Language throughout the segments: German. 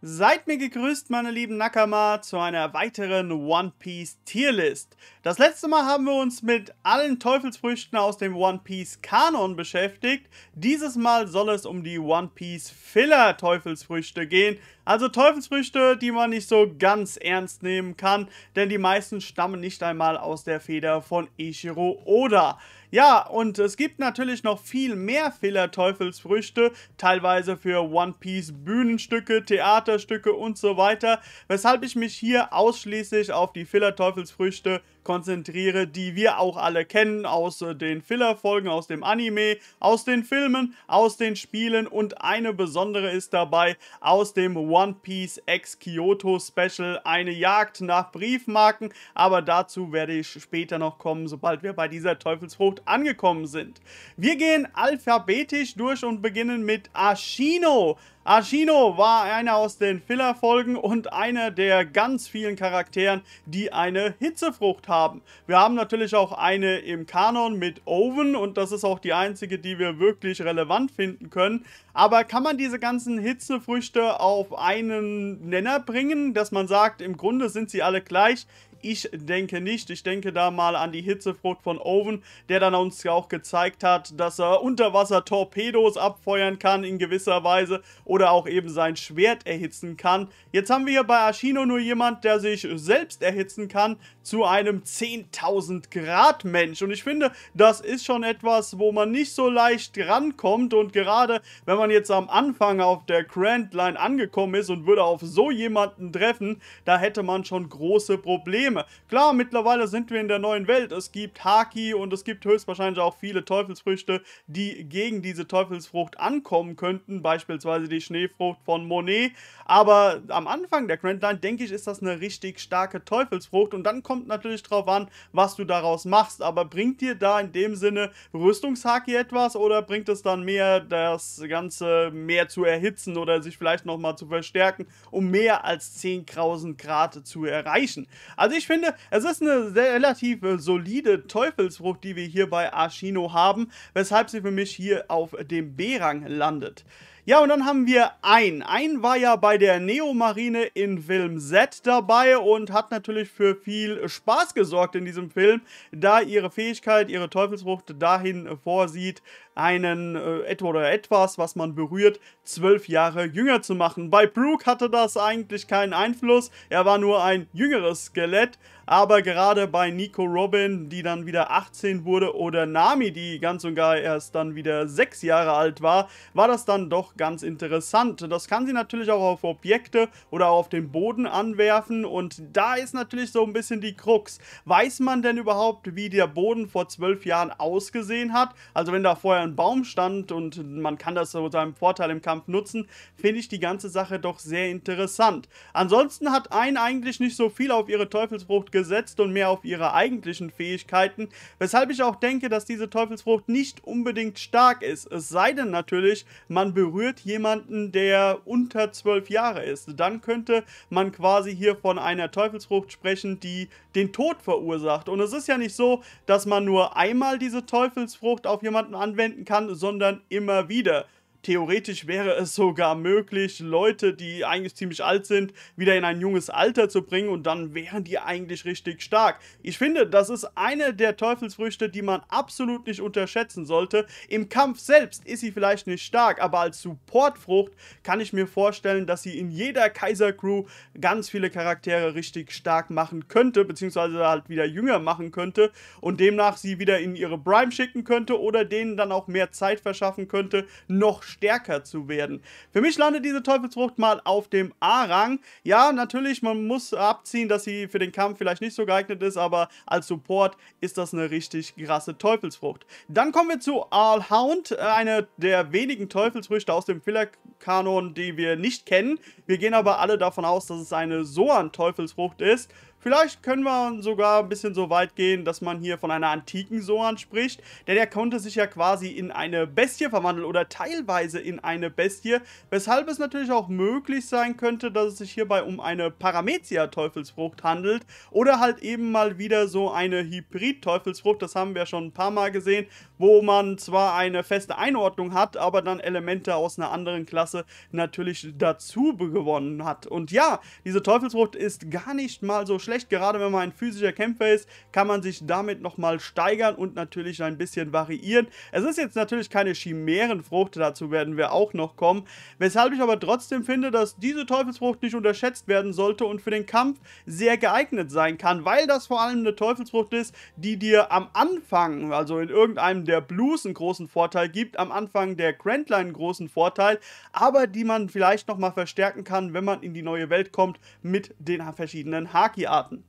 Seid mir gegrüßt, meine lieben Nakama, zu einer weiteren One Piece Tierlist. Das letzte Mal haben wir uns mit allen Teufelsfrüchten aus dem One Piece Kanon beschäftigt. Dieses Mal soll es um die One Piece Filler Teufelsfrüchte gehen. Also Teufelsfrüchte, die man nicht so ganz ernst nehmen kann, denn die meisten stammen nicht einmal aus der Feder von Ishiro Oda. Ja, und es gibt natürlich noch viel mehr Fehlerteufelsfrüchte, teilweise für One Piece Bühnenstücke, Theaterstücke und so weiter, weshalb ich mich hier ausschließlich auf die Fehlerteufelsfrüchte teufelsfrüchte konzentriere, die wir auch alle kennen aus äh, den Filler-Folgen, aus dem Anime, aus den Filmen, aus den Spielen und eine besondere ist dabei aus dem One Piece X Kyoto Special, eine Jagd nach Briefmarken, aber dazu werde ich später noch kommen, sobald wir bei dieser Teufelsfrucht angekommen sind. Wir gehen alphabetisch durch und beginnen mit Ashino. Ashino war einer aus den Filler-Folgen und einer der ganz vielen Charakteren, die eine Hitzefrucht haben. Wir haben natürlich auch eine im Kanon mit Oven und das ist auch die einzige, die wir wirklich relevant finden können. Aber kann man diese ganzen Hitzefrüchte auf einen Nenner bringen, dass man sagt, im Grunde sind sie alle gleich, ich denke nicht. Ich denke da mal an die Hitzefrucht von Owen, der dann uns ja auch gezeigt hat, dass er Unterwasser Torpedos abfeuern kann in gewisser Weise oder auch eben sein Schwert erhitzen kann. Jetzt haben wir hier bei Ashino nur jemand, der sich selbst erhitzen kann zu einem 10.000 Grad Mensch. Und ich finde, das ist schon etwas, wo man nicht so leicht rankommt und gerade wenn man jetzt am Anfang auf der Grand Line angekommen ist und würde auf so jemanden treffen, da hätte man schon große Probleme. Probleme. Klar, mittlerweile sind wir in der neuen Welt. Es gibt Haki und es gibt höchstwahrscheinlich auch viele Teufelsfrüchte, die gegen diese Teufelsfrucht ankommen könnten. Beispielsweise die Schneefrucht von Monet. Aber am Anfang der Grand Line, denke ich, ist das eine richtig starke Teufelsfrucht. Und dann kommt natürlich drauf an, was du daraus machst. Aber bringt dir da in dem Sinne Rüstungshaki etwas oder bringt es dann mehr das Ganze mehr zu erhitzen oder sich vielleicht nochmal zu verstärken, um mehr als 10.000 Grad zu erreichen? Also ich ich finde, es ist eine sehr relativ äh, solide Teufelsfrucht, die wir hier bei Ashino haben, weshalb sie für mich hier auf dem B-Rang landet. Ja, und dann haben wir Ein. Ein war ja bei der Neomarine in Film Z dabei und hat natürlich für viel Spaß gesorgt in diesem Film, da ihre Fähigkeit, ihre Teufelsfrucht dahin vorsieht, einen äh, etwa oder etwas, was man berührt, zwölf Jahre jünger zu machen. Bei Brooke hatte das eigentlich keinen Einfluss, er war nur ein jüngeres Skelett, aber gerade bei Nico Robin, die dann wieder 18 wurde, oder Nami, die ganz und gar erst dann wieder 6 Jahre alt war, war das dann doch ganz interessant. Das kann sie natürlich auch auf Objekte oder auf den Boden anwerfen und da ist natürlich so ein bisschen die Krux. Weiß man denn überhaupt, wie der Boden vor 12 Jahren ausgesehen hat? Also wenn da vorher ein Baum stand und man kann das zu seinem Vorteil im Kampf nutzen, finde ich die ganze Sache doch sehr interessant. Ansonsten hat ein eigentlich nicht so viel auf ihre Teufelsfrucht gesetzt und mehr auf ihre eigentlichen Fähigkeiten, weshalb ich auch denke, dass diese Teufelsfrucht nicht unbedingt stark ist. Es sei denn natürlich, man berührt jemanden, der unter 12 Jahre ist. Dann könnte man quasi hier von einer Teufelsfrucht sprechen, die den Tod verursacht. Und es ist ja nicht so, dass man nur einmal diese Teufelsfrucht auf jemanden anwenden kann, sondern immer wieder theoretisch wäre es sogar möglich, Leute, die eigentlich ziemlich alt sind, wieder in ein junges Alter zu bringen und dann wären die eigentlich richtig stark. Ich finde, das ist eine der Teufelsfrüchte, die man absolut nicht unterschätzen sollte. Im Kampf selbst ist sie vielleicht nicht stark, aber als Supportfrucht kann ich mir vorstellen, dass sie in jeder Kaiser Crew ganz viele Charaktere richtig stark machen könnte, beziehungsweise halt wieder jünger machen könnte und demnach sie wieder in ihre Prime schicken könnte oder denen dann auch mehr Zeit verschaffen könnte, noch stärker zu werden. Für mich landet diese Teufelsfrucht mal auf dem A-Rang. Ja, natürlich, man muss abziehen, dass sie für den Kampf vielleicht nicht so geeignet ist, aber als Support ist das eine richtig krasse Teufelsfrucht. Dann kommen wir zu Allhound, eine der wenigen Teufelsfrüchte aus dem Filler-Kanon, die wir nicht kennen. Wir gehen aber alle davon aus, dass es eine Soan-Teufelsfrucht ist. Vielleicht können wir sogar ein bisschen so weit gehen, dass man hier von einer antiken Zoan spricht, denn er konnte sich ja quasi in eine Bestie verwandeln oder teilweise in eine Bestie, weshalb es natürlich auch möglich sein könnte, dass es sich hierbei um eine Paramezia-Teufelsfrucht handelt oder halt eben mal wieder so eine Hybrid-Teufelsfrucht, das haben wir schon ein paar Mal gesehen, wo man zwar eine feste Einordnung hat, aber dann Elemente aus einer anderen Klasse natürlich dazu gewonnen hat. Und ja, diese Teufelsfrucht ist gar nicht mal so schlecht schlecht. Gerade wenn man ein physischer Kämpfer ist, kann man sich damit nochmal steigern und natürlich ein bisschen variieren. Es ist jetzt natürlich keine Chimärenfrucht, dazu werden wir auch noch kommen. Weshalb ich aber trotzdem finde, dass diese Teufelsfrucht nicht unterschätzt werden sollte und für den Kampf sehr geeignet sein kann, weil das vor allem eine Teufelsfrucht ist, die dir am Anfang, also in irgendeinem der Blues einen großen Vorteil gibt, am Anfang der Grandline einen großen Vorteil, aber die man vielleicht nochmal verstärken kann, wenn man in die neue Welt kommt mit den verschiedenen Haki-Arten. Arten.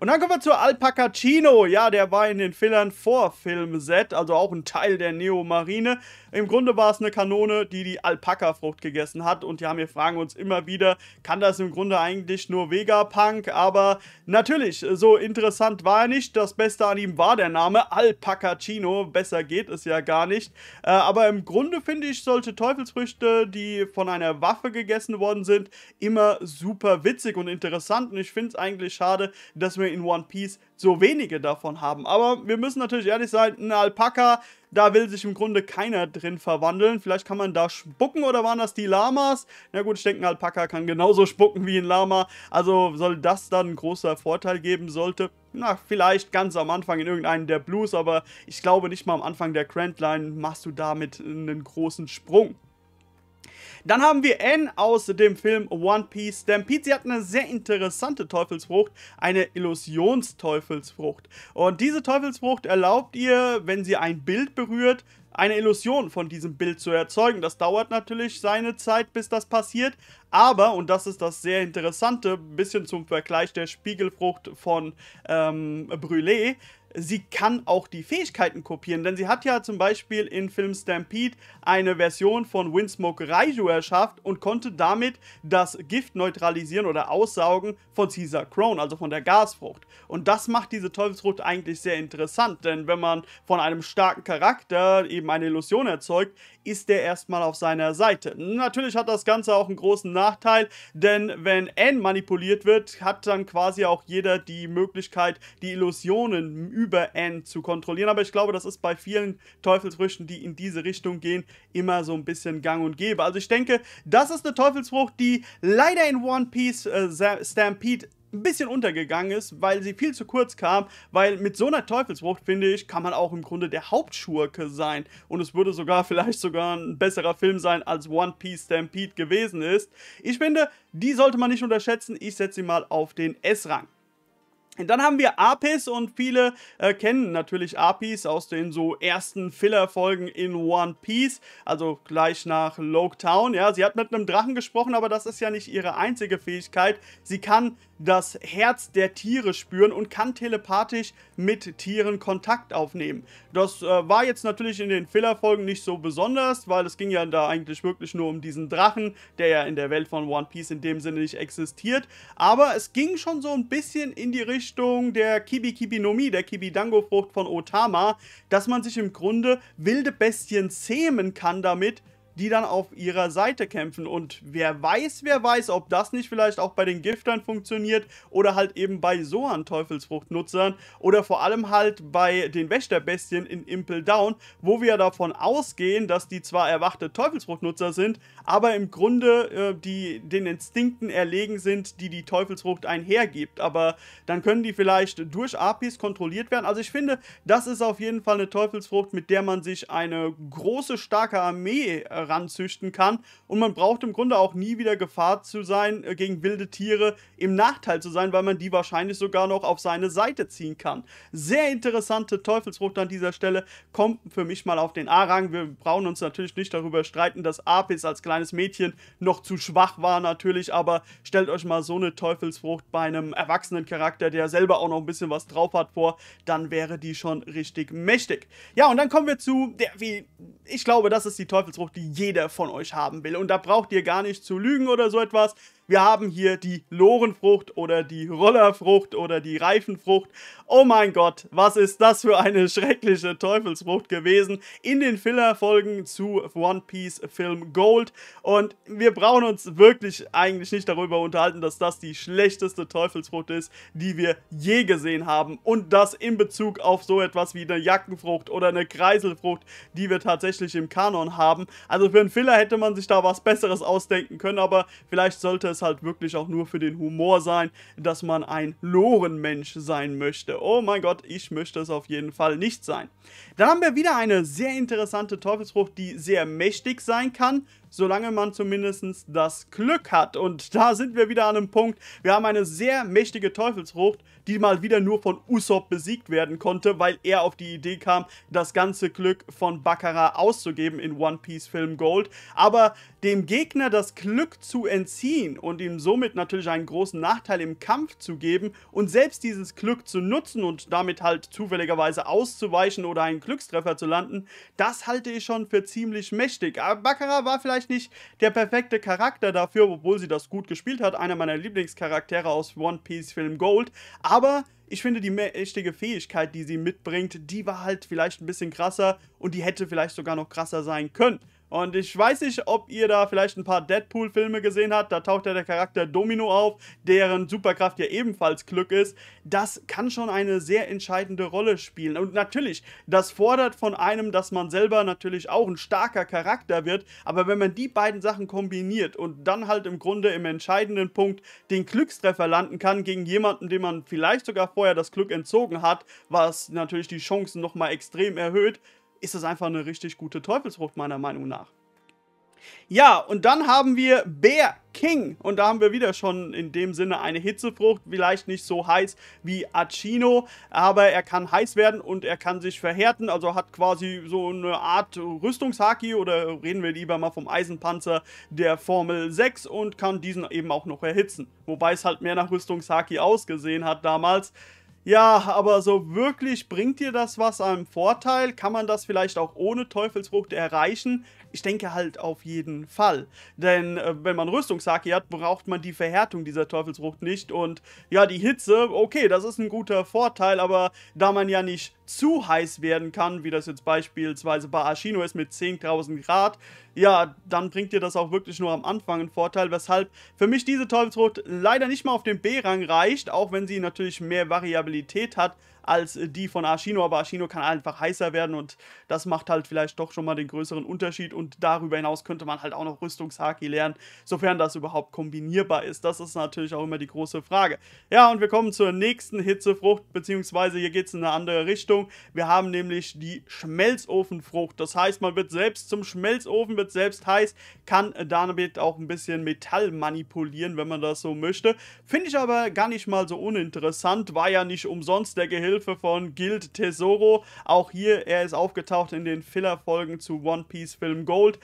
Und dann kommen wir zu Alpacacino. Ja, der war in den Fillern vor Film Z, also auch ein Teil der Neomarine. Im Grunde war es eine Kanone, die die Alpaka-Frucht gegessen hat. Und ja, wir fragen uns immer wieder, kann das im Grunde eigentlich nur Vegapunk? Aber natürlich, so interessant war er nicht. Das Beste an ihm war der Name Al Besser geht es ja gar nicht. Äh, aber im Grunde finde ich solche Teufelsfrüchte, die von einer Waffe gegessen worden sind, immer super witzig und interessant. Und ich finde es eigentlich schade, dass wir wir in One Piece so wenige davon haben. Aber wir müssen natürlich ehrlich sein, ein Alpaka, da will sich im Grunde keiner drin verwandeln. Vielleicht kann man da spucken oder waren das die Lamas? Na gut, ich denke, ein Alpaka kann genauso spucken wie ein Lama. Also soll das dann ein großer Vorteil geben sollte. Na, vielleicht ganz am Anfang in irgendeinen der Blues, aber ich glaube nicht mal am Anfang der Grand Line machst du damit einen großen Sprung. Dann haben wir N aus dem Film One Piece Stampede. Sie hat eine sehr interessante Teufelsfrucht, eine Illusionsteufelsfrucht. Und diese Teufelsfrucht erlaubt ihr, wenn sie ein Bild berührt, eine Illusion von diesem Bild zu erzeugen. Das dauert natürlich seine Zeit, bis das passiert. Aber, und das ist das sehr Interessante, ein bisschen zum Vergleich der Spiegelfrucht von ähm, Brûlé, sie kann auch die Fähigkeiten kopieren, denn sie hat ja zum Beispiel in Film Stampede eine Version von Windsmoke Raiju erschafft und konnte damit das Gift neutralisieren oder aussaugen von Caesar Crone, also von der Gasfrucht. Und das macht diese Teufelsfrucht eigentlich sehr interessant, denn wenn man von einem starken Charakter eben eine Illusion erzeugt, ist er erstmal auf seiner Seite. Natürlich hat das Ganze auch einen großen Nachteil, denn wenn Anne manipuliert wird, hat dann quasi auch jeder die Möglichkeit, die Illusionen über Anne zu kontrollieren. Aber ich glaube, das ist bei vielen Teufelsfrüchten, die in diese Richtung gehen, immer so ein bisschen gang und gäbe. Also ich denke, das ist eine Teufelsfrucht, die leider in One Piece äh, Stampede ein bisschen untergegangen ist, weil sie viel zu kurz kam, weil mit so einer Teufelsfrucht, finde ich, kann man auch im Grunde der Hauptschurke sein und es würde sogar vielleicht sogar ein besserer Film sein, als One Piece Stampede gewesen ist. Ich finde, die sollte man nicht unterschätzen, ich setze sie mal auf den S-Rang dann haben wir APIs und viele äh, kennen natürlich APIs aus den so ersten Filler-Folgen in One Piece, also gleich nach Loketown. Ja, sie hat mit einem Drachen gesprochen, aber das ist ja nicht ihre einzige Fähigkeit. Sie kann das Herz der Tiere spüren und kann telepathisch mit Tieren Kontakt aufnehmen. Das äh, war jetzt natürlich in den Filler-Folgen nicht so besonders, weil es ging ja da eigentlich wirklich nur um diesen Drachen, der ja in der Welt von One Piece in dem Sinne nicht existiert. Aber es ging schon so ein bisschen in die Richtung, Richtung der Kibikibinomi, der Kibidango-Frucht von Otama, dass man sich im Grunde wilde Bestien zähmen kann damit, die dann auf ihrer Seite kämpfen. Und wer weiß, wer weiß, ob das nicht vielleicht auch bei den Giftern funktioniert oder halt eben bei Sohan Teufelsfruchtnutzern oder vor allem halt bei den Wächterbestien in Impel Down, wo wir davon ausgehen, dass die zwar erwachte Teufelsfruchtnutzer sind, aber im Grunde äh, die den Instinkten erlegen sind, die die Teufelsfrucht einhergibt. Aber dann können die vielleicht durch APIs kontrolliert werden. Also ich finde, das ist auf jeden Fall eine Teufelsfrucht, mit der man sich eine große, starke Armee äh, ranzüchten kann. Und man braucht im Grunde auch nie wieder Gefahr zu sein, äh, gegen wilde Tiere im Nachteil zu sein, weil man die wahrscheinlich sogar noch auf seine Seite ziehen kann. Sehr interessante Teufelsfrucht an dieser Stelle. Kommt für mich mal auf den A-Rang. Wir brauchen uns natürlich nicht darüber streiten, dass Apis als kleines Mädchen noch zu schwach war, natürlich. Aber stellt euch mal so eine Teufelsfrucht bei einem erwachsenen Charakter, der selber auch noch ein bisschen was drauf hat, vor. Dann wäre die schon richtig mächtig. Ja, und dann kommen wir zu der, wie ich glaube, das ist die Teufelsfrucht, die jeder von euch haben will. Und da braucht ihr gar nicht zu lügen oder so etwas. Wir haben hier die Lorenfrucht oder die Rollerfrucht oder die Reifenfrucht. Oh mein Gott, was ist das für eine schreckliche Teufelsfrucht gewesen in den Fillerfolgen zu One Piece Film Gold. Und wir brauchen uns wirklich eigentlich nicht darüber unterhalten, dass das die schlechteste Teufelsfrucht ist, die wir je gesehen haben. Und das in Bezug auf so etwas wie eine Jackenfrucht oder eine Kreiselfrucht, die wir tatsächlich im Kanon haben. Also für einen Filler hätte man sich da was Besseres ausdenken können, aber vielleicht sollte es es halt wirklich auch nur für den Humor sein, dass man ein Lorenmensch sein möchte. Oh mein Gott, ich möchte es auf jeden Fall nicht sein. Dann haben wir wieder eine sehr interessante Teufelsfrucht, die sehr mächtig sein kann, solange man zumindest das Glück hat. Und da sind wir wieder an einem Punkt. Wir haben eine sehr mächtige Teufelsfrucht, die mal wieder nur von Usopp besiegt werden konnte, weil er auf die Idee kam, das ganze Glück von Baccarat auszugeben in One Piece Film Gold. Aber dem Gegner das Glück zu entziehen und ihm somit natürlich einen großen Nachteil im Kampf zu geben und selbst dieses Glück zu nutzen und damit halt zufälligerweise auszuweichen oder einen Glückstreffer zu landen, das halte ich schon für ziemlich mächtig. Aber Baccarat war vielleicht vielleicht nicht der perfekte Charakter dafür, obwohl sie das gut gespielt hat. Einer meiner Lieblingscharaktere aus One Piece Film Gold. Aber ich finde, die mächtige Fähigkeit, die sie mitbringt, die war halt vielleicht ein bisschen krasser und die hätte vielleicht sogar noch krasser sein können. Und ich weiß nicht, ob ihr da vielleicht ein paar Deadpool-Filme gesehen habt. Da taucht ja der Charakter Domino auf, deren Superkraft ja ebenfalls Glück ist. Das kann schon eine sehr entscheidende Rolle spielen. Und natürlich, das fordert von einem, dass man selber natürlich auch ein starker Charakter wird. Aber wenn man die beiden Sachen kombiniert und dann halt im Grunde im entscheidenden Punkt den Glückstreffer landen kann gegen jemanden, dem man vielleicht sogar vorher das Glück entzogen hat, was natürlich die Chancen nochmal extrem erhöht, ist das einfach eine richtig gute Teufelsfrucht, meiner Meinung nach. Ja, und dann haben wir Bear King. Und da haben wir wieder schon in dem Sinne eine Hitzefrucht. Vielleicht nicht so heiß wie Acino, aber er kann heiß werden und er kann sich verhärten. Also hat quasi so eine Art Rüstungshaki oder reden wir lieber mal vom Eisenpanzer der Formel 6 und kann diesen eben auch noch erhitzen. Wobei es halt mehr nach Rüstungshaki ausgesehen hat damals ja, aber so wirklich bringt dir das was einem Vorteil? Kann man das vielleicht auch ohne Teufelsfrucht erreichen? Ich denke halt auf jeden Fall. Denn äh, wenn man Rüstungshaki hat, braucht man die Verhärtung dieser Teufelsfrucht nicht. Und ja, die Hitze, okay, das ist ein guter Vorteil, aber da man ja nicht zu heiß werden kann, wie das jetzt beispielsweise bei Ashino ist mit 10.000 Grad, ja, dann bringt dir das auch wirklich nur am Anfang einen Vorteil, weshalb für mich diese Teufelsfrucht leider nicht mal auf den B-Rang reicht, auch wenn sie natürlich mehr Variabilität hat als die von Ashino, aber Ashino kann einfach heißer werden und das macht halt vielleicht doch schon mal den größeren Unterschied und darüber hinaus könnte man halt auch noch Rüstungshaki lernen, sofern das überhaupt kombinierbar ist. Das ist natürlich auch immer die große Frage. Ja, und wir kommen zur nächsten Hitzefrucht, beziehungsweise hier geht es in eine andere Richtung. Empfehlung. Wir haben nämlich die Schmelzofenfrucht. Das heißt, man wird selbst zum Schmelzofen, wird selbst heiß, kann damit auch ein bisschen Metall manipulieren, wenn man das so möchte. Finde ich aber gar nicht mal so uninteressant. War ja nicht umsonst der Gehilfe von Guild Tesoro. Auch hier, er ist aufgetaucht in den Filler-Folgen zu One Piece Film Gold.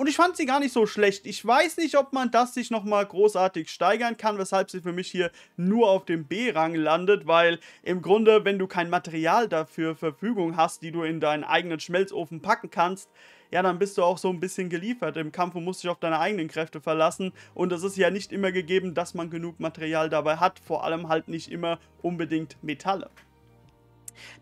Und ich fand sie gar nicht so schlecht. Ich weiß nicht, ob man das sich nochmal großartig steigern kann, weshalb sie für mich hier nur auf dem B-Rang landet, weil im Grunde, wenn du kein Material dafür Verfügung hast, die du in deinen eigenen Schmelzofen packen kannst, ja, dann bist du auch so ein bisschen geliefert im Kampf und musst dich auf deine eigenen Kräfte verlassen. Und es ist ja nicht immer gegeben, dass man genug Material dabei hat, vor allem halt nicht immer unbedingt Metalle.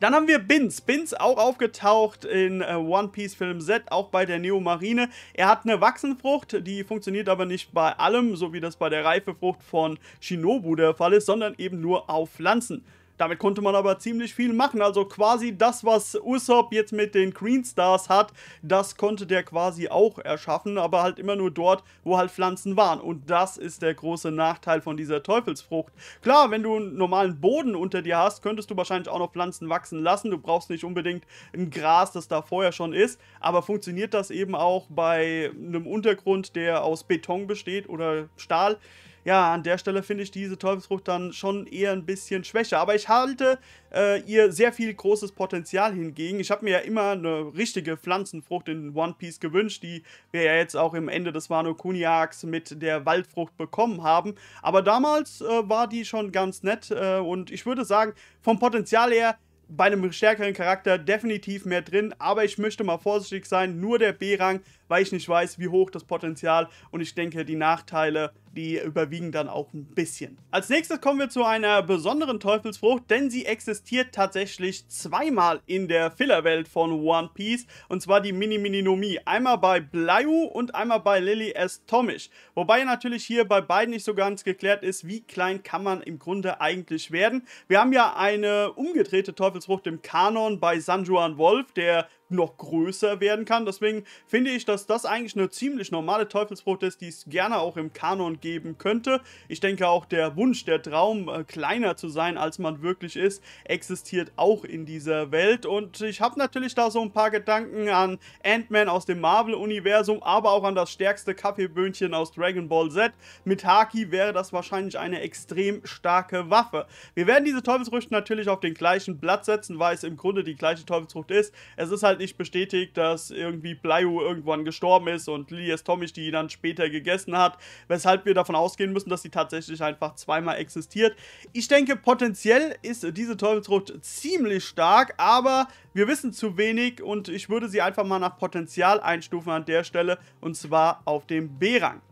Dann haben wir Binz. Binz auch aufgetaucht in äh, One Piece Film Z, auch bei der Neomarine. Er hat eine Wachsenfrucht, die funktioniert aber nicht bei allem, so wie das bei der Reifefrucht von Shinobu der Fall ist, sondern eben nur auf Pflanzen. Damit konnte man aber ziemlich viel machen. Also quasi das, was Usopp jetzt mit den Green Stars hat, das konnte der quasi auch erschaffen, aber halt immer nur dort, wo halt Pflanzen waren. Und das ist der große Nachteil von dieser Teufelsfrucht. Klar, wenn du einen normalen Boden unter dir hast, könntest du wahrscheinlich auch noch Pflanzen wachsen lassen. Du brauchst nicht unbedingt ein Gras, das da vorher schon ist. Aber funktioniert das eben auch bei einem Untergrund, der aus Beton besteht oder Stahl? ja, an der Stelle finde ich diese Teufelsfrucht dann schon eher ein bisschen schwächer. Aber ich halte äh, ihr sehr viel großes Potenzial hingegen. Ich habe mir ja immer eine richtige Pflanzenfrucht in One Piece gewünscht, die wir ja jetzt auch im Ende des Wano Kuni Arcs mit der Waldfrucht bekommen haben. Aber damals äh, war die schon ganz nett äh, und ich würde sagen, vom Potenzial her bei einem stärkeren Charakter definitiv mehr drin, aber ich möchte mal vorsichtig sein, nur der B-Rang weil ich nicht weiß, wie hoch das Potenzial und ich denke, die Nachteile, die überwiegen dann auch ein bisschen. Als nächstes kommen wir zu einer besonderen Teufelsfrucht, denn sie existiert tatsächlich zweimal in der Fillerwelt von One Piece und zwar die Mini Mini Mininomie, einmal bei Blaiu und einmal bei Lily S. Tomisch. Wobei natürlich hier bei beiden nicht so ganz geklärt ist, wie klein kann man im Grunde eigentlich werden. Wir haben ja eine umgedrehte Teufelsfrucht im Kanon bei San Juan Wolf, der noch größer werden kann. Deswegen finde ich, dass das eigentlich eine ziemlich normale Teufelsfrucht ist, die es gerne auch im Kanon geben könnte. Ich denke auch der Wunsch, der Traum, äh, kleiner zu sein, als man wirklich ist, existiert auch in dieser Welt. Und ich habe natürlich da so ein paar Gedanken an Ant-Man aus dem Marvel-Universum, aber auch an das stärkste Kaffeeböhnchen aus Dragon Ball Z. Mit Haki wäre das wahrscheinlich eine extrem starke Waffe. Wir werden diese Teufelsfrüchte natürlich auf den gleichen Blatt setzen, weil es im Grunde die gleiche Teufelsfrucht ist. Es ist halt halt nicht bestätigt, dass irgendwie Blaiu irgendwann gestorben ist und Lilias Tomic die dann später gegessen hat, weshalb wir davon ausgehen müssen, dass sie tatsächlich einfach zweimal existiert. Ich denke, potenziell ist diese Teufelsfrucht ziemlich stark, aber wir wissen zu wenig und ich würde sie einfach mal nach Potenzial einstufen an der Stelle und zwar auf dem B-Rang.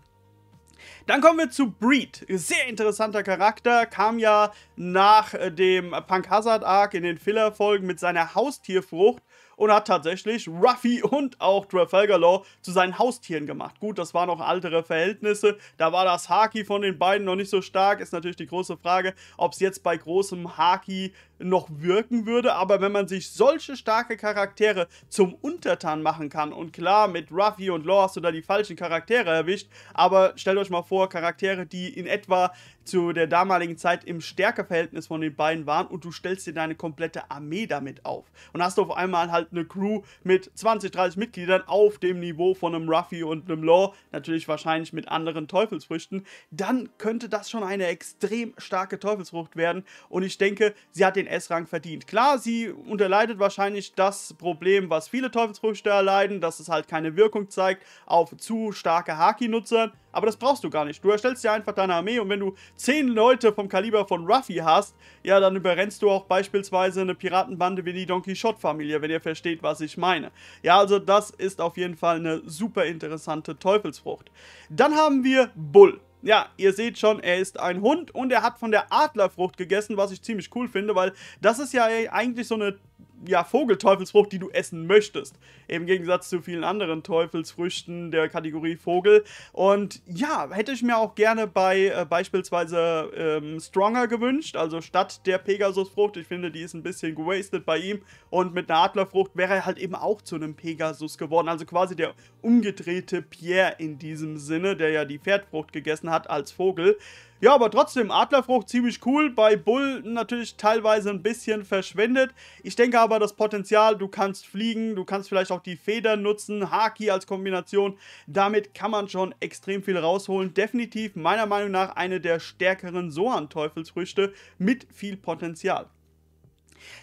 Dann kommen wir zu Breed. Sehr interessanter Charakter. Kam ja nach dem Punk Hazard Arc in den Filler-Folgen mit seiner Haustierfrucht und hat tatsächlich Ruffy und auch Trafalgar Law zu seinen Haustieren gemacht. Gut, das waren noch ältere Verhältnisse. Da war das Haki von den beiden noch nicht so stark. Ist natürlich die große Frage, ob es jetzt bei großem Haki noch wirken würde. Aber wenn man sich solche starke Charaktere zum Untertan machen kann, und klar, mit Ruffy und Law hast du da die falschen Charaktere erwischt, aber stellt euch mal vor, Charaktere, die in etwa zu der damaligen Zeit im Stärkeverhältnis von den beiden waren und du stellst dir deine komplette Armee damit auf. Und hast auf einmal halt eine Crew mit 20, 30 Mitgliedern auf dem Niveau von einem Ruffy und einem Law, natürlich wahrscheinlich mit anderen Teufelsfrüchten, dann könnte das schon eine extrem starke Teufelsfrucht werden und ich denke, sie hat den S-Rang verdient. Klar, sie unterleidet wahrscheinlich das Problem, was viele Teufelsfrüchte erleiden, dass es halt keine Wirkung zeigt auf zu starke Haki-Nutzer, aber das brauchst du gar nicht. Du erstellst ja einfach deine Armee und wenn du 10 Leute vom Kaliber von Ruffy hast, ja, dann überrennst du auch beispielsweise eine Piratenbande wie die Don Quixote-Familie, wenn ihr versteht, was ich meine. Ja, also das ist auf jeden Fall eine super interessante Teufelsfrucht. Dann haben wir Bull. Ja, ihr seht schon, er ist ein Hund und er hat von der Adlerfrucht gegessen, was ich ziemlich cool finde, weil das ist ja eigentlich so eine ja, Vogelteufelsfrucht, die du essen möchtest. Im Gegensatz zu vielen anderen Teufelsfrüchten der Kategorie Vogel. Und ja, hätte ich mir auch gerne bei äh, beispielsweise ähm, Stronger gewünscht, also statt der Pegasusfrucht. Ich finde, die ist ein bisschen gewastet bei ihm. Und mit einer Adlerfrucht wäre er halt eben auch zu einem Pegasus geworden. Also quasi der umgedrehte Pierre in diesem Sinne, der ja die Pferdfrucht gegessen hat als Vogel. Ja, aber trotzdem, Adlerfrucht ziemlich cool. Bei Bull natürlich teilweise ein bisschen verschwendet. Ich denke aber, das Potenzial, du kannst fliegen, du kannst vielleicht auch die Federn nutzen, Haki als Kombination. Damit kann man schon extrem viel rausholen. Definitiv meiner Meinung nach eine der stärkeren Soan-Teufelsfrüchte mit viel Potenzial.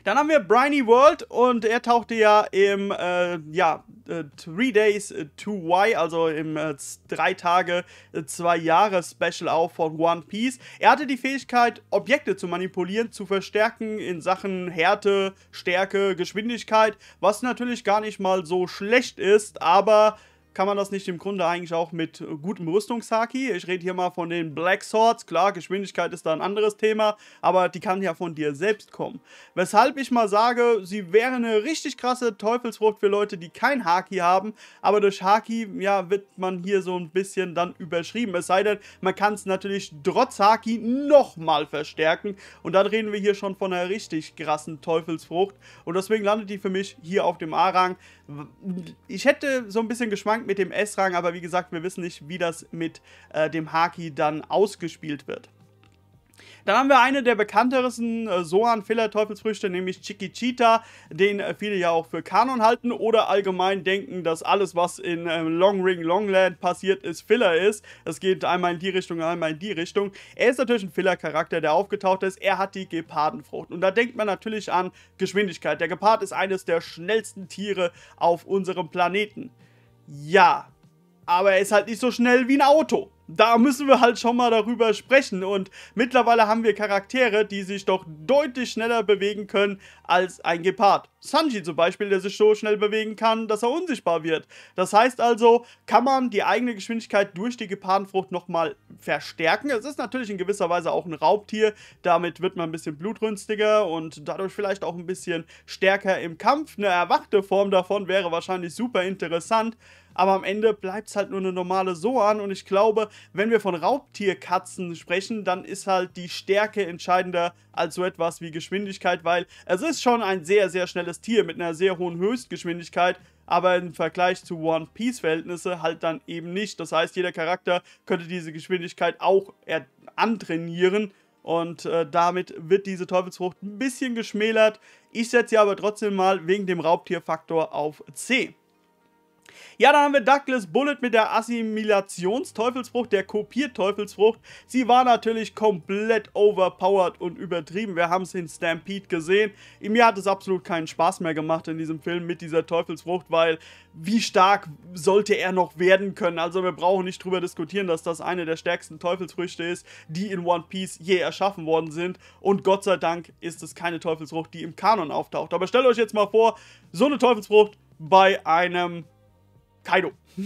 Dann haben wir Briny World und er tauchte ja im, äh, ja, äh, Days 2 äh, Y, also im 3 äh, Tage, 2 äh, Jahre Special auf von One Piece. Er hatte die Fähigkeit, Objekte zu manipulieren, zu verstärken in Sachen Härte, Stärke, Geschwindigkeit, was natürlich gar nicht mal so schlecht ist, aber kann man das nicht im Grunde eigentlich auch mit gutem Rüstungshaki? Ich rede hier mal von den Black Swords. Klar, Geschwindigkeit ist da ein anderes Thema, aber die kann ja von dir selbst kommen. Weshalb ich mal sage, sie wäre eine richtig krasse Teufelsfrucht für Leute, die kein Haki haben, aber durch Haki, ja, wird man hier so ein bisschen dann überschrieben. Es sei denn, man kann es natürlich trotz Haki nochmal verstärken und dann reden wir hier schon von einer richtig krassen Teufelsfrucht und deswegen landet die für mich hier auf dem A-Rang. Ich hätte so ein bisschen geschwankt mit dem S-Rang, aber wie gesagt, wir wissen nicht, wie das mit äh, dem Haki dann ausgespielt wird. Dann haben wir eine der bekanntesten äh, sohan filler teufelsfrüchte nämlich Chiquichita, den äh, viele ja auch für Kanon halten oder allgemein denken, dass alles, was in äh, Long Ring Longland passiert ist, Filler ist. Es geht einmal in die Richtung, einmal in die Richtung. Er ist natürlich ein Filler-Charakter, der aufgetaucht ist. Er hat die Gepardenfrucht. Und da denkt man natürlich an Geschwindigkeit. Der Gepard ist eines der schnellsten Tiere auf unserem Planeten. Ja, aber er ist halt nicht so schnell wie ein Auto da müssen wir halt schon mal darüber sprechen. Und mittlerweile haben wir Charaktere, die sich doch deutlich schneller bewegen können als ein Gepard. Sanji zum Beispiel, der sich so schnell bewegen kann, dass er unsichtbar wird. Das heißt also, kann man die eigene Geschwindigkeit durch die Gepardenfrucht nochmal verstärken. Es ist natürlich in gewisser Weise auch ein Raubtier. Damit wird man ein bisschen blutrünstiger und dadurch vielleicht auch ein bisschen stärker im Kampf. Eine erwachte Form davon wäre wahrscheinlich super interessant. Aber am Ende bleibt es halt nur eine normale Soan. Und ich glaube, wenn wir von Raubtierkatzen sprechen, dann ist halt die Stärke entscheidender als so etwas wie Geschwindigkeit, weil es ist schon ein sehr, sehr schnelles Tier mit einer sehr hohen Höchstgeschwindigkeit aber im Vergleich zu One Piece Verhältnisse halt dann eben nicht. Das heißt, jeder Charakter könnte diese Geschwindigkeit auch antrainieren und äh, damit wird diese Teufelsfrucht ein bisschen geschmälert. Ich setze sie aber trotzdem mal wegen dem Raubtierfaktor auf C. Ja, dann haben wir Douglas Bullet mit der Assimilationsteufelsfrucht, der Kopierteufelsfrucht. Sie war natürlich komplett overpowered und übertrieben. Wir haben es in Stampede gesehen. Mir hat es absolut keinen Spaß mehr gemacht in diesem Film mit dieser Teufelsfrucht, weil wie stark sollte er noch werden können? Also wir brauchen nicht drüber diskutieren, dass das eine der stärksten Teufelsfrüchte ist, die in One Piece je erschaffen worden sind. Und Gott sei Dank ist es keine Teufelsfrucht, die im Kanon auftaucht. Aber stellt euch jetzt mal vor, so eine Teufelsfrucht bei einem Kaido.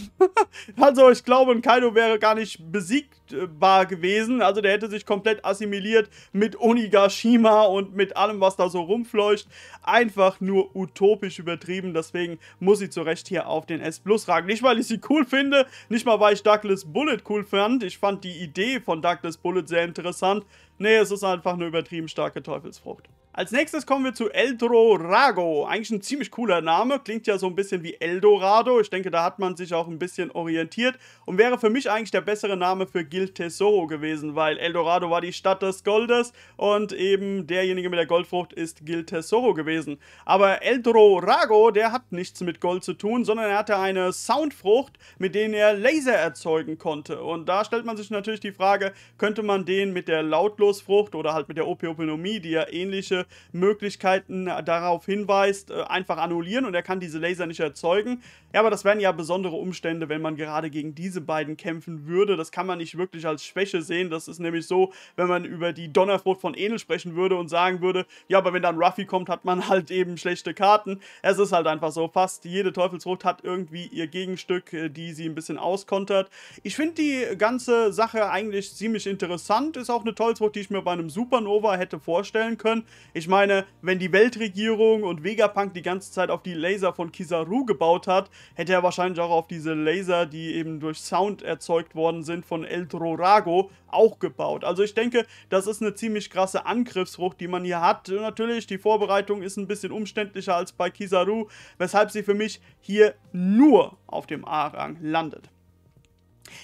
also ich glaube, ein Kaido wäre gar nicht besiegbar gewesen. Also der hätte sich komplett assimiliert mit Onigashima und mit allem, was da so rumfleucht. Einfach nur utopisch übertrieben. Deswegen muss sie zu Recht hier auf den S Plus ragen. Nicht, weil ich sie cool finde, nicht mal, weil ich Douglas Bullet cool fand. Ich fand die Idee von Douglas Bullet sehr interessant. Nee, es ist einfach eine übertrieben starke Teufelsfrucht. Als nächstes kommen wir zu Eldorado. Eigentlich ein ziemlich cooler Name. Klingt ja so ein bisschen wie Eldorado. Ich denke, da hat man sich auch ein bisschen orientiert und wäre für mich eigentlich der bessere Name für Gil Tesoro gewesen, weil Eldorado war die Stadt des Goldes und eben derjenige mit der Goldfrucht ist Gil Tesoro gewesen. Aber Eldorado, der hat nichts mit Gold zu tun, sondern er hatte eine Soundfrucht, mit denen er Laser erzeugen konnte. Und da stellt man sich natürlich die Frage, könnte man den mit der Lautlosfrucht oder halt mit der Opioponomie, die ja ähnliche Möglichkeiten äh, darauf hinweist, äh, einfach annullieren und er kann diese Laser nicht erzeugen. Ja, aber das wären ja besondere Umstände, wenn man gerade gegen diese beiden kämpfen würde. Das kann man nicht wirklich als Schwäche sehen. Das ist nämlich so, wenn man über die Donnerfrucht von Enel sprechen würde und sagen würde, ja, aber wenn dann Ruffy kommt, hat man halt eben schlechte Karten. Es ist halt einfach so, fast jede Teufelsfrucht hat irgendwie ihr Gegenstück, äh, die sie ein bisschen auskontert. Ich finde die ganze Sache eigentlich ziemlich interessant. Ist auch eine Teufelsfrucht, die ich mir bei einem Supernova hätte vorstellen können. Ich meine, wenn die Weltregierung und Vegapunk die ganze Zeit auf die Laser von Kizaru gebaut hat, hätte er wahrscheinlich auch auf diese Laser, die eben durch Sound erzeugt worden sind von El Eldrorago, auch gebaut. Also ich denke, das ist eine ziemlich krasse Angriffsfrucht, die man hier hat. Natürlich, die Vorbereitung ist ein bisschen umständlicher als bei Kizaru, weshalb sie für mich hier nur auf dem A-Rang landet.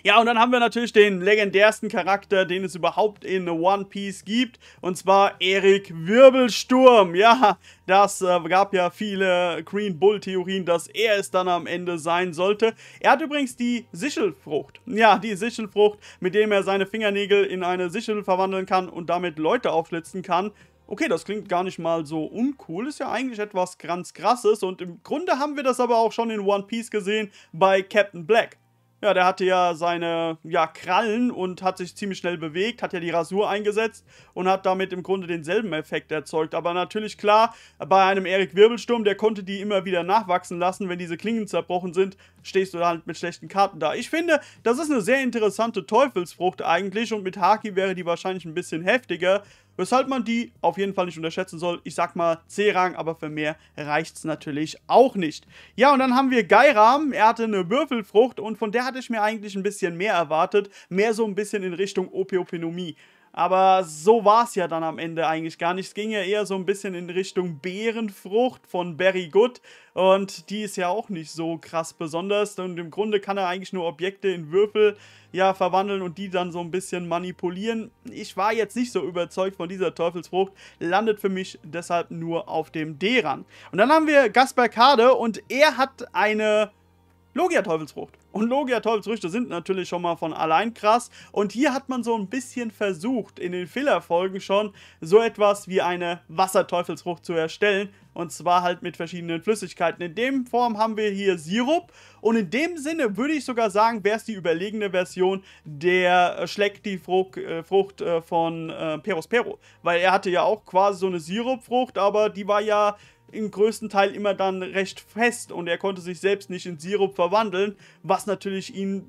Ja, und dann haben wir natürlich den legendärsten Charakter, den es überhaupt in One Piece gibt. Und zwar Erik Wirbelsturm. Ja, das äh, gab ja viele Green Bull-Theorien, dass er es dann am Ende sein sollte. Er hat übrigens die Sichelfrucht. Ja, die Sichelfrucht, mit dem er seine Fingernägel in eine Sichel verwandeln kann und damit Leute aufschlitzen kann. Okay, das klingt gar nicht mal so uncool, ist ja eigentlich etwas ganz krasses und im Grunde haben wir das aber auch schon in One Piece gesehen bei Captain Black. Ja, der hatte ja seine ja, Krallen und hat sich ziemlich schnell bewegt, hat ja die Rasur eingesetzt und hat damit im Grunde denselben Effekt erzeugt. Aber natürlich klar, bei einem Erik Wirbelsturm, der konnte die immer wieder nachwachsen lassen. Wenn diese Klingen zerbrochen sind, stehst du halt mit schlechten Karten da. Ich finde, das ist eine sehr interessante Teufelsfrucht eigentlich und mit Haki wäre die wahrscheinlich ein bisschen heftiger weshalb man die auf jeden Fall nicht unterschätzen soll. Ich sag mal C-Rang, aber für mehr reicht's natürlich auch nicht. Ja, und dann haben wir Geiram. Er hatte eine Würfelfrucht und von der hatte ich mir eigentlich ein bisschen mehr erwartet. Mehr so ein bisschen in Richtung Opiopinomie. Aber so war es ja dann am Ende eigentlich gar nicht. Es ging ja eher so ein bisschen in Richtung Bärenfrucht von Berry Good. Und die ist ja auch nicht so krass besonders. Und im Grunde kann er eigentlich nur Objekte in Würfel ja verwandeln und die dann so ein bisschen manipulieren. Ich war jetzt nicht so überzeugt von dieser Teufelsfrucht. Landet für mich deshalb nur auf dem D-Ran. Und dann haben wir Gaspar Kade und er hat eine Logia-Teufelsfrucht. Und Logia-Teufelsfrüchte sind natürlich schon mal von allein krass. Und hier hat man so ein bisschen versucht, in den Fehlerfolgen schon so etwas wie eine Wasserteufelsfrucht zu erstellen. Und zwar halt mit verschiedenen Flüssigkeiten. In dem Form haben wir hier Sirup. Und in dem Sinne würde ich sogar sagen, wäre es die überlegene Version der Schlägt die Frucht, äh, Frucht äh, von äh, Perospero. Weil er hatte ja auch quasi so eine Sirupfrucht, aber die war ja im größten Teil immer dann recht fest und er konnte sich selbst nicht in Sirup verwandeln, was natürlich ihn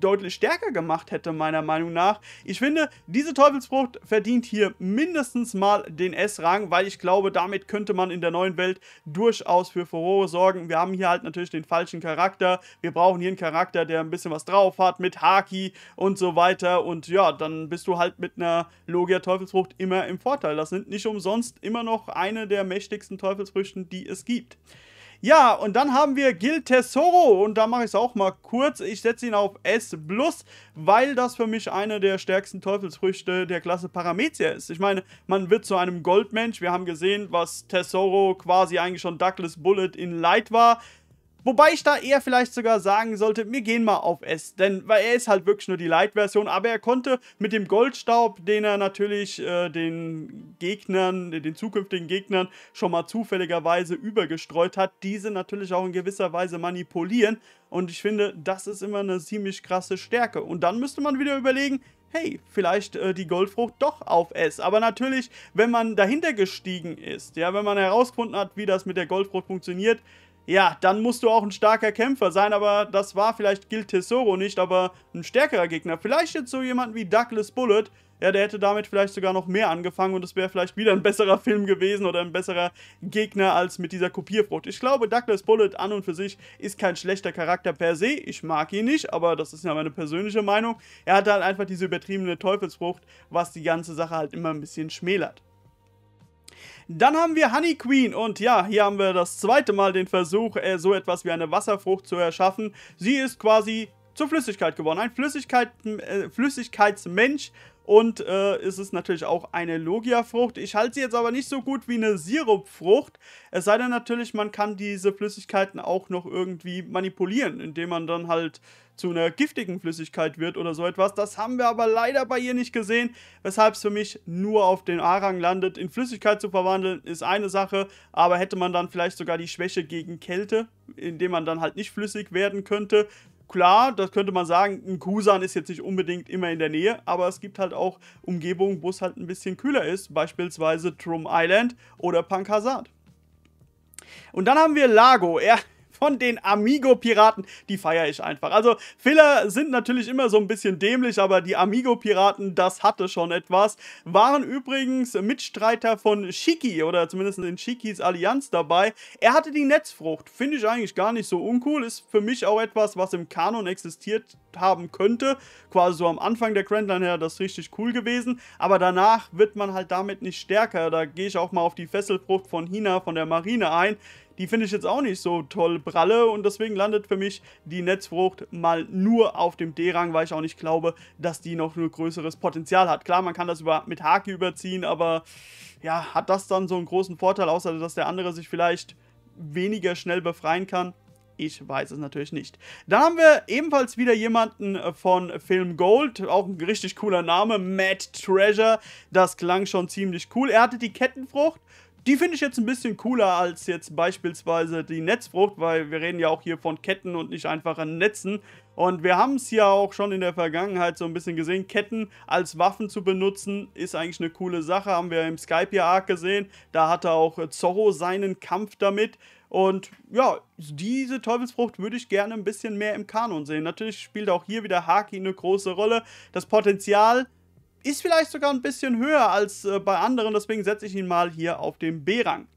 deutlich stärker gemacht hätte, meiner Meinung nach. Ich finde, diese Teufelsfrucht verdient hier mindestens mal den S-Rang, weil ich glaube, damit könnte man in der neuen Welt durchaus für Furore sorgen. Wir haben hier halt natürlich den falschen Charakter. Wir brauchen hier einen Charakter, der ein bisschen was drauf hat mit Haki und so weiter. Und ja, dann bist du halt mit einer Logia Teufelsfrucht immer im Vorteil. Das sind nicht umsonst immer noch eine der mächtigsten Teufelsfrüchten, die es gibt. Ja, und dann haben wir Gil Tesoro und da mache ich es auch mal kurz. Ich setze ihn auf S+, weil das für mich eine der stärksten Teufelsfrüchte der Klasse Paramezia ist. Ich meine, man wird zu einem Goldmensch. Wir haben gesehen, was Tesoro quasi eigentlich schon Douglas Bullet in Light war. Wobei ich da eher vielleicht sogar sagen sollte, wir gehen mal auf S, denn weil er ist halt wirklich nur die Light-Version, aber er konnte mit dem Goldstaub, den er natürlich äh, den Gegnern, den zukünftigen Gegnern schon mal zufälligerweise übergestreut hat, diese natürlich auch in gewisser Weise manipulieren und ich finde, das ist immer eine ziemlich krasse Stärke und dann müsste man wieder überlegen, hey, vielleicht äh, die Goldfrucht doch auf S. Aber natürlich, wenn man dahinter gestiegen ist, ja, wenn man herausgefunden hat, wie das mit der Goldfrucht funktioniert, ja, dann musst du auch ein starker Kämpfer sein, aber das war vielleicht Gil Tesoro nicht, aber ein stärkerer Gegner. Vielleicht jetzt so jemand wie Douglas Bullet, ja, der hätte damit vielleicht sogar noch mehr angefangen und es wäre vielleicht wieder ein besserer Film gewesen oder ein besserer Gegner als mit dieser Kopierfrucht. Ich glaube, Douglas Bullet an und für sich ist kein schlechter Charakter per se. Ich mag ihn nicht, aber das ist ja meine persönliche Meinung. Er hat halt einfach diese übertriebene Teufelsfrucht, was die ganze Sache halt immer ein bisschen schmälert. Dann haben wir Honey Queen und ja, hier haben wir das zweite Mal den Versuch, äh, so etwas wie eine Wasserfrucht zu erschaffen. Sie ist quasi zur Flüssigkeit geworden. Ein Flüssigkeit, äh, Flüssigkeitsmensch und äh, ist es natürlich auch eine Logia-Frucht. Ich halte sie jetzt aber nicht so gut wie eine Sirupfrucht. Es sei denn natürlich, man kann diese Flüssigkeiten auch noch irgendwie manipulieren, indem man dann halt zu einer giftigen Flüssigkeit wird oder so etwas. Das haben wir aber leider bei ihr nicht gesehen, weshalb es für mich nur auf den Arang landet. In Flüssigkeit zu verwandeln ist eine Sache, aber hätte man dann vielleicht sogar die Schwäche gegen Kälte, indem man dann halt nicht flüssig werden könnte, klar, das könnte man sagen, ein Kusan ist jetzt nicht unbedingt immer in der Nähe, aber es gibt halt auch Umgebungen, wo es halt ein bisschen kühler ist, beispielsweise Trum Island oder Punk Und dann haben wir Lago. Er von den Amigo-Piraten, die feiere ich einfach. Also Filler sind natürlich immer so ein bisschen dämlich, aber die Amigo-Piraten, das hatte schon etwas. Waren übrigens Mitstreiter von Shiki oder zumindest in Shikis Allianz dabei. Er hatte die Netzfrucht, finde ich eigentlich gar nicht so uncool. Ist für mich auch etwas, was im Kanon existiert haben könnte. Quasi so am Anfang der Grand Line her, das ist richtig cool gewesen. Aber danach wird man halt damit nicht stärker. Da gehe ich auch mal auf die Fesselfrucht von Hina von der Marine ein die finde ich jetzt auch nicht so toll pralle und deswegen landet für mich die Netzfrucht mal nur auf dem D-Rang, weil ich auch nicht glaube, dass die noch ein größeres Potenzial hat. Klar, man kann das über, mit Haki überziehen, aber ja, hat das dann so einen großen Vorteil, außer dass der andere sich vielleicht weniger schnell befreien kann? Ich weiß es natürlich nicht. Dann haben wir ebenfalls wieder jemanden äh, von Film Gold, auch ein richtig cooler Name, Matt Treasure. Das klang schon ziemlich cool. Er hatte die Kettenfrucht die finde ich jetzt ein bisschen cooler als jetzt beispielsweise die Netzfrucht, weil wir reden ja auch hier von Ketten und nicht einfachen Netzen. Und wir haben es ja auch schon in der Vergangenheit so ein bisschen gesehen. Ketten als Waffen zu benutzen, ist eigentlich eine coole Sache. Haben wir im Skype ja arg gesehen. Da hatte auch äh, Zorro seinen Kampf damit. Und ja, diese Teufelsfrucht würde ich gerne ein bisschen mehr im Kanon sehen. Natürlich spielt auch hier wieder Haki eine große Rolle. Das Potenzial ist vielleicht sogar ein bisschen höher als äh, bei anderen, deswegen setze ich ihn mal hier auf den B-Rang.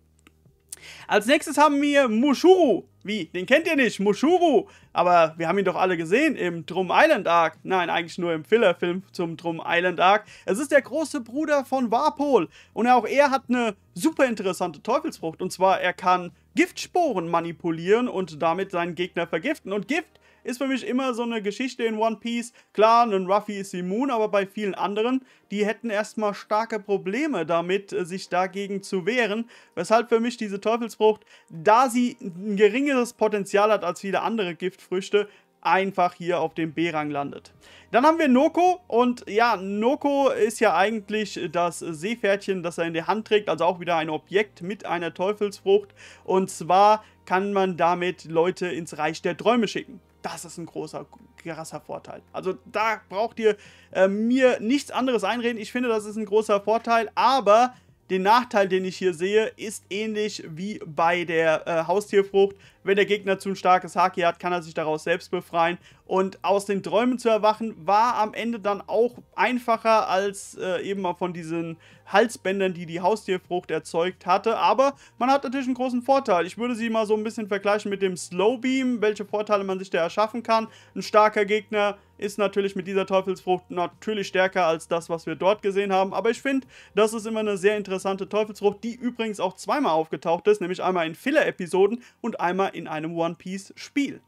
Als nächstes haben wir Mushuru. Wie? Den kennt ihr nicht, Mushuru. Aber wir haben ihn doch alle gesehen im Drum Island Arc. Nein, eigentlich nur im Filler-Film zum Drum Island Arc. Es ist der große Bruder von Warpol. Und auch er hat eine super interessante Teufelsfrucht. Und zwar, er kann Giftsporen manipulieren und damit seinen Gegner vergiften. Und Gift ist für mich immer so eine Geschichte in One Piece. Klar, ein Ruffy ist immun, aber bei vielen anderen, die hätten erstmal starke Probleme damit, äh, sich dagegen zu wehren. Weshalb für mich diese Teufelsfrucht, da sie ein geringeres Potenzial hat als viele andere Giftfrüchte, einfach hier auf dem B-Rang landet. Dann haben wir Noko und ja, Noko ist ja eigentlich das Seepferdchen, das er in der Hand trägt, also auch wieder ein Objekt mit einer Teufelsfrucht und zwar kann man damit Leute ins Reich der Träume schicken. Das ist ein großer, krasser Vorteil. Also da braucht ihr äh, mir nichts anderes einreden. Ich finde, das ist ein großer Vorteil, aber den Nachteil, den ich hier sehe, ist ähnlich wie bei der äh, Haustierfrucht. Wenn der Gegner zu ein starkes Haki hat, kann er sich daraus selbst befreien. Und aus den Träumen zu erwachen, war am Ende dann auch einfacher als äh, eben von diesen Halsbändern, die die Haustierfrucht erzeugt hatte. Aber man hat natürlich einen großen Vorteil. Ich würde sie mal so ein bisschen vergleichen mit dem Slowbeam, welche Vorteile man sich da erschaffen kann. Ein starker Gegner ist natürlich mit dieser Teufelsfrucht natürlich stärker als das, was wir dort gesehen haben. Aber ich finde, das ist immer eine sehr interessante Teufelsfrucht, die übrigens auch zweimal aufgetaucht ist, nämlich einmal in Filler-Episoden und einmal in einem One Piece-Spiel.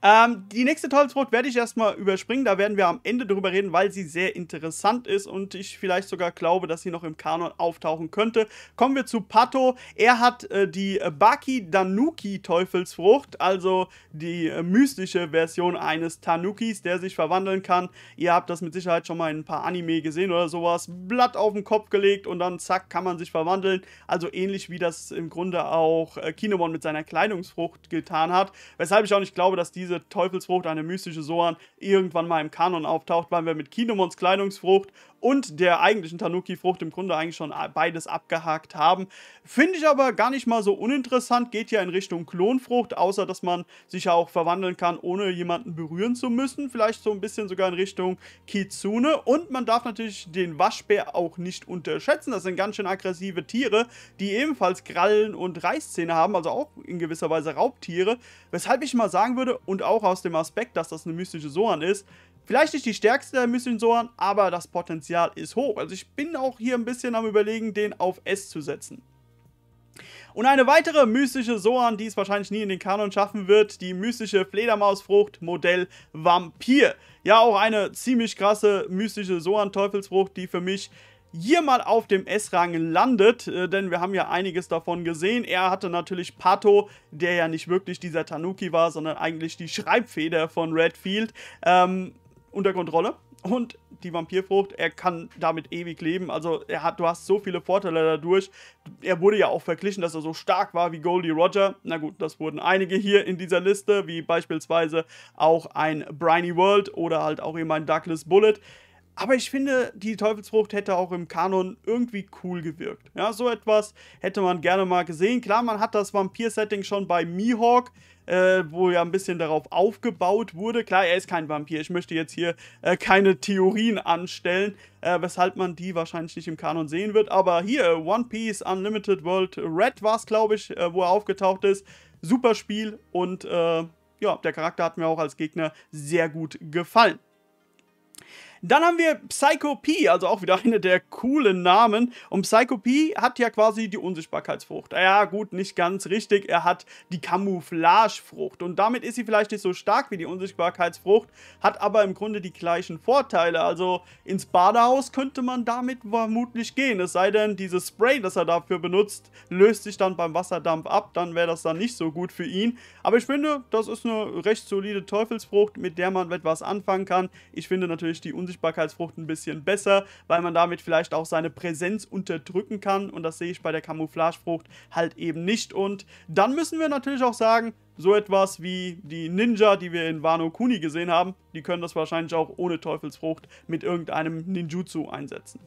Ähm, die nächste Teufelsfrucht werde ich erstmal überspringen. Da werden wir am Ende drüber reden, weil sie sehr interessant ist und ich vielleicht sogar glaube, dass sie noch im Kanon auftauchen könnte. Kommen wir zu Pato. Er hat äh, die Baki Danuki Teufelsfrucht, also die äh, mystische Version eines Tanukis, der sich verwandeln kann. Ihr habt das mit Sicherheit schon mal in ein paar Anime gesehen oder sowas. Blatt auf den Kopf gelegt und dann zack, kann man sich verwandeln. Also ähnlich wie das im Grunde auch äh, Kinemon mit seiner Kleidungsfrucht getan hat. Weshalb ich auch nicht glaube, dass diese diese Teufelsfrucht, eine mystische Soan, irgendwann mal im Kanon auftaucht, weil wir mit Kinomons Kleidungsfrucht und der eigentlichen Tanuki-Frucht im Grunde eigentlich schon beides abgehakt haben. Finde ich aber gar nicht mal so uninteressant, geht ja in Richtung Klonfrucht, außer dass man sich ja auch verwandeln kann, ohne jemanden berühren zu müssen. Vielleicht so ein bisschen sogar in Richtung Kitsune. Und man darf natürlich den Waschbär auch nicht unterschätzen. Das sind ganz schön aggressive Tiere, die ebenfalls Krallen und Reißzähne haben, also auch in gewisser Weise Raubtiere. Weshalb ich mal sagen würde, und und auch aus dem Aspekt, dass das eine mystische Zoan ist. Vielleicht nicht die stärkste der mystischen Zoan, aber das Potenzial ist hoch. Also ich bin auch hier ein bisschen am überlegen, den auf S zu setzen. Und eine weitere mystische Zoan, die es wahrscheinlich nie in den Kanon schaffen wird, die mystische Fledermausfrucht Modell Vampir. Ja, auch eine ziemlich krasse mystische zoan teufelsfrucht die für mich hier mal auf dem S-Rang landet, äh, denn wir haben ja einiges davon gesehen. Er hatte natürlich Pato, der ja nicht wirklich dieser Tanuki war, sondern eigentlich die Schreibfeder von Redfield, ähm, unter Kontrolle. Und die Vampirfrucht, er kann damit ewig leben. Also er hat, du hast so viele Vorteile dadurch. Er wurde ja auch verglichen, dass er so stark war wie Goldie Roger. Na gut, das wurden einige hier in dieser Liste, wie beispielsweise auch ein Briny World oder halt auch eben ein Douglas Bullet. Aber ich finde, die Teufelsfrucht hätte auch im Kanon irgendwie cool gewirkt. Ja, so etwas hätte man gerne mal gesehen. Klar, man hat das Vampir-Setting schon bei Mihawk, äh, wo ja ein bisschen darauf aufgebaut wurde. Klar, er ist kein Vampir. Ich möchte jetzt hier äh, keine Theorien anstellen, äh, weshalb man die wahrscheinlich nicht im Kanon sehen wird. Aber hier, One Piece Unlimited World Red war es, glaube ich, äh, wo er aufgetaucht ist. Super Spiel und äh, ja, der Charakter hat mir auch als Gegner sehr gut gefallen. Dann haben wir Psycho P, also auch wieder einer der coolen Namen. Und Psycho P hat ja quasi die Unsichtbarkeitsfrucht. Ja, gut, nicht ganz richtig. Er hat die Camouflagefrucht. Und damit ist sie vielleicht nicht so stark wie die Unsichtbarkeitsfrucht, hat aber im Grunde die gleichen Vorteile. Also ins Badehaus könnte man damit vermutlich gehen. Es sei denn, dieses Spray, das er dafür benutzt, löst sich dann beim Wasserdampf ab. Dann wäre das dann nicht so gut für ihn. Aber ich finde, das ist eine recht solide Teufelsfrucht, mit der man etwas anfangen kann. Ich finde natürlich die Unsichtbarkeitsfrucht Unsichtbarkeitsfrucht ein bisschen besser, weil man damit vielleicht auch seine Präsenz unterdrücken kann und das sehe ich bei der Camouflagefrucht halt eben nicht und dann müssen wir natürlich auch sagen, so etwas wie die Ninja, die wir in Wano Kuni gesehen haben, die können das wahrscheinlich auch ohne Teufelsfrucht mit irgendeinem Ninjutsu einsetzen.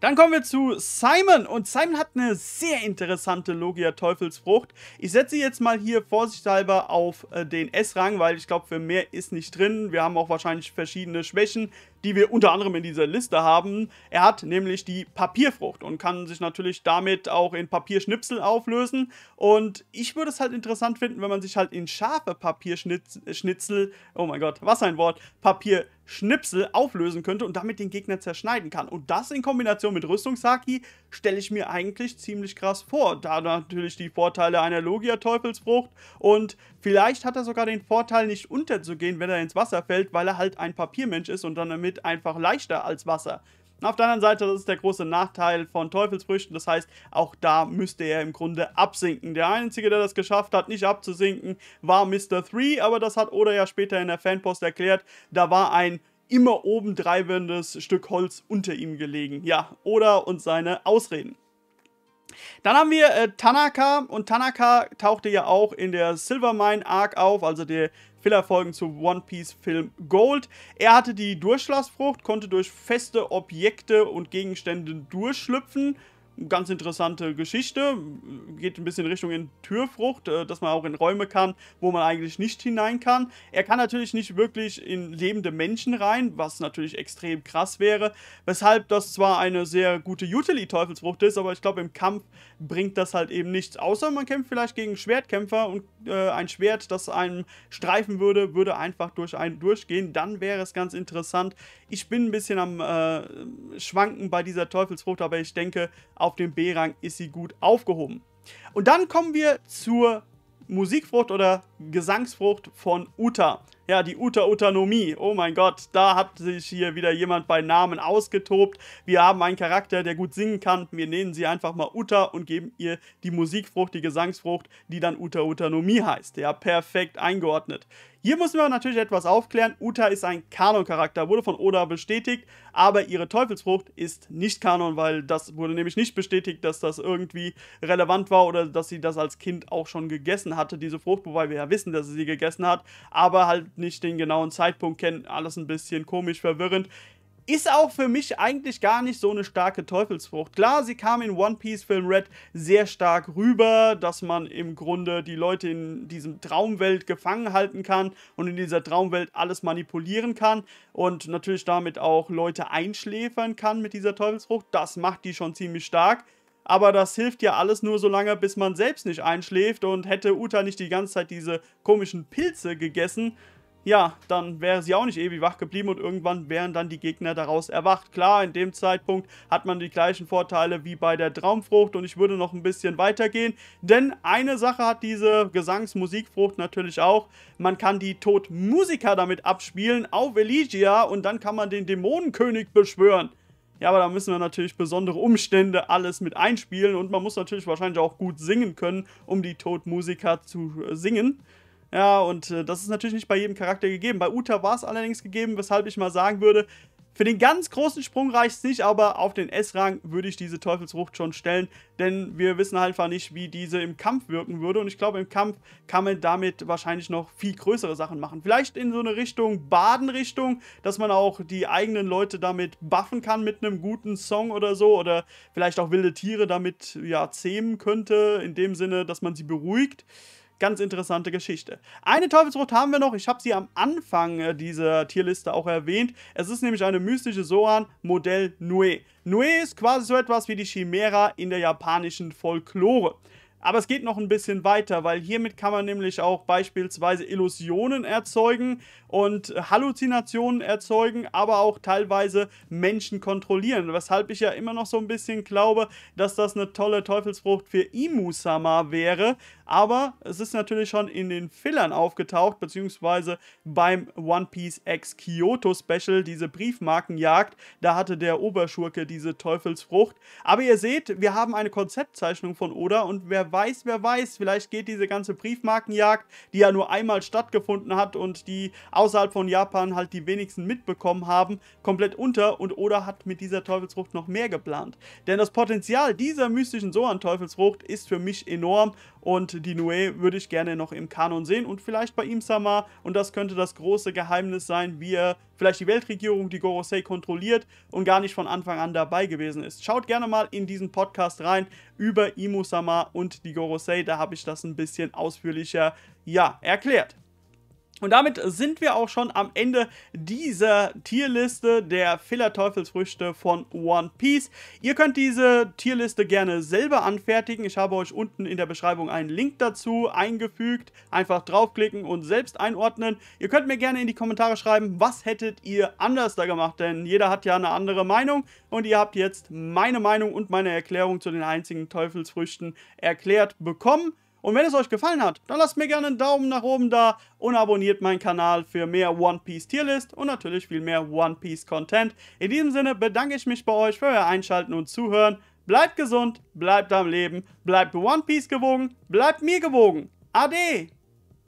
Dann kommen wir zu Simon. Und Simon hat eine sehr interessante Logia Teufelsfrucht. Ich setze jetzt mal hier vorsichtshalber auf äh, den S-Rang, weil ich glaube, für mehr ist nicht drin. Wir haben auch wahrscheinlich verschiedene Schwächen, die wir unter anderem in dieser Liste haben. Er hat nämlich die Papierfrucht und kann sich natürlich damit auch in Papierschnipsel auflösen. Und ich würde es halt interessant finden, wenn man sich halt in scharfe Papierschnitzel, oh mein Gott, was ein Wort, Papier Schnipsel auflösen könnte und damit den Gegner zerschneiden kann. Und das in Kombination mit Rüstungshaki stelle ich mir eigentlich ziemlich krass vor, da natürlich die Vorteile einer Logia-Teufelsfrucht und vielleicht hat er sogar den Vorteil, nicht unterzugehen, wenn er ins Wasser fällt, weil er halt ein Papiermensch ist und dann damit einfach leichter als Wasser und auf der anderen Seite, das ist der große Nachteil von Teufelsfrüchten. Das heißt, auch da müsste er im Grunde absinken. Der Einzige, der das geschafft hat, nicht abzusinken, war Mr. 3. Aber das hat Oda ja später in der Fanpost erklärt. Da war ein immer oben treibendes Stück Holz unter ihm gelegen. Ja, Oda und seine Ausreden. Dann haben wir äh, Tanaka und Tanaka tauchte ja auch in der Silvermine Arc auf, also der Fillerfolgen zu One Piece Film Gold. Er hatte die Durchschlagsfrucht, konnte durch feste Objekte und Gegenstände durchschlüpfen, ganz interessante Geschichte. Geht ein bisschen Richtung in Türfrucht, äh, dass man auch in Räume kann, wo man eigentlich nicht hinein kann. Er kann natürlich nicht wirklich in lebende Menschen rein, was natürlich extrem krass wäre. Weshalb das zwar eine sehr gute Utility-Teufelsfrucht ist, aber ich glaube, im Kampf bringt das halt eben nichts. Außer man kämpft vielleicht gegen Schwertkämpfer und äh, ein Schwert, das einem streifen würde, würde einfach durch einen durchgehen. Dann wäre es ganz interessant. Ich bin ein bisschen am äh, Schwanken bei dieser Teufelsfrucht, aber ich denke, auch auf dem B-Rang ist sie gut aufgehoben. Und dann kommen wir zur Musikfrucht oder Gesangsfrucht von Uta. Ja, die Uta-Autonomie. Oh mein Gott, da hat sich hier wieder jemand bei Namen ausgetobt. Wir haben einen Charakter, der gut singen kann. Wir nennen sie einfach mal Uta und geben ihr die Musikfrucht, die Gesangsfrucht, die dann Uta-Autonomie heißt. Ja, perfekt eingeordnet. Hier müssen wir natürlich etwas aufklären. Uta ist ein Kanon-Charakter, wurde von Oda bestätigt, aber ihre Teufelsfrucht ist nicht Kanon, weil das wurde nämlich nicht bestätigt, dass das irgendwie relevant war oder dass sie das als Kind auch schon gegessen hatte, diese Frucht, wobei wir ja wissen, dass sie sie gegessen hat, aber halt nicht den genauen Zeitpunkt kennen. Alles ein bisschen komisch, verwirrend. Ist auch für mich eigentlich gar nicht so eine starke Teufelsfrucht. Klar, sie kam in One Piece Film Red sehr stark rüber, dass man im Grunde die Leute in diesem Traumwelt gefangen halten kann und in dieser Traumwelt alles manipulieren kann und natürlich damit auch Leute einschläfern kann mit dieser Teufelsfrucht. Das macht die schon ziemlich stark. Aber das hilft ja alles nur so lange, bis man selbst nicht einschläft und hätte Uta nicht die ganze Zeit diese komischen Pilze gegessen, ja, dann wäre sie auch nicht ewig wach geblieben und irgendwann wären dann die Gegner daraus erwacht. Klar, in dem Zeitpunkt hat man die gleichen Vorteile wie bei der Traumfrucht und ich würde noch ein bisschen weitergehen, denn eine Sache hat diese Gesangsmusikfrucht natürlich auch. Man kann die Todmusiker damit abspielen auf Eligia und dann kann man den Dämonenkönig beschwören. Ja, aber da müssen wir natürlich besondere Umstände alles mit einspielen und man muss natürlich wahrscheinlich auch gut singen können, um die Todmusiker zu singen. Ja, und äh, das ist natürlich nicht bei jedem Charakter gegeben. Bei Uta war es allerdings gegeben, weshalb ich mal sagen würde, für den ganz großen Sprung reicht es nicht, aber auf den S-Rang würde ich diese Teufelsrucht schon stellen, denn wir wissen halt einfach nicht, wie diese im Kampf wirken würde. Und ich glaube, im Kampf kann man damit wahrscheinlich noch viel größere Sachen machen. Vielleicht in so eine Richtung Baden-Richtung, dass man auch die eigenen Leute damit buffen kann mit einem guten Song oder so. Oder vielleicht auch wilde Tiere damit ja zähmen könnte, in dem Sinne, dass man sie beruhigt. Ganz interessante Geschichte. Eine Teufelsfrucht haben wir noch. Ich habe sie am Anfang äh, dieser Tierliste auch erwähnt. Es ist nämlich eine mystische Soan Modell Nue. Nue ist quasi so etwas wie die Chimera in der japanischen Folklore. Aber es geht noch ein bisschen weiter, weil hiermit kann man nämlich auch beispielsweise Illusionen erzeugen und Halluzinationen erzeugen, aber auch teilweise Menschen kontrollieren. Weshalb ich ja immer noch so ein bisschen glaube, dass das eine tolle Teufelsfrucht für Imusama wäre aber es ist natürlich schon in den Fillern aufgetaucht, beziehungsweise beim One Piece X Kyoto Special, diese Briefmarkenjagd, da hatte der Oberschurke diese Teufelsfrucht. Aber ihr seht, wir haben eine Konzeptzeichnung von Oda und wer weiß, wer weiß, vielleicht geht diese ganze Briefmarkenjagd, die ja nur einmal stattgefunden hat und die außerhalb von Japan halt die wenigsten mitbekommen haben, komplett unter und Oda hat mit dieser Teufelsfrucht noch mehr geplant. Denn das Potenzial dieser mystischen Soan-Teufelsfrucht ist für mich enorm und und die Nue würde ich gerne noch im Kanon sehen und vielleicht bei ihm Imsama. Und das könnte das große Geheimnis sein, wie er vielleicht die Weltregierung, die Gorosei kontrolliert und gar nicht von Anfang an dabei gewesen ist. Schaut gerne mal in diesen Podcast rein über Imu Imusama und die Gorosei. Da habe ich das ein bisschen ausführlicher ja, erklärt. Und damit sind wir auch schon am Ende dieser Tierliste der Filler-Teufelsfrüchte von One Piece. Ihr könnt diese Tierliste gerne selber anfertigen. Ich habe euch unten in der Beschreibung einen Link dazu eingefügt. Einfach draufklicken und selbst einordnen. Ihr könnt mir gerne in die Kommentare schreiben, was hättet ihr anders da gemacht, denn jeder hat ja eine andere Meinung und ihr habt jetzt meine Meinung und meine Erklärung zu den einzigen Teufelsfrüchten erklärt bekommen. Und wenn es euch gefallen hat, dann lasst mir gerne einen Daumen nach oben da und abonniert meinen Kanal für mehr One Piece Tierlist und natürlich viel mehr One Piece Content. In diesem Sinne bedanke ich mich bei euch für euer Einschalten und Zuhören. Bleibt gesund, bleibt am Leben, bleibt One Piece gewogen, bleibt mir gewogen. Ade!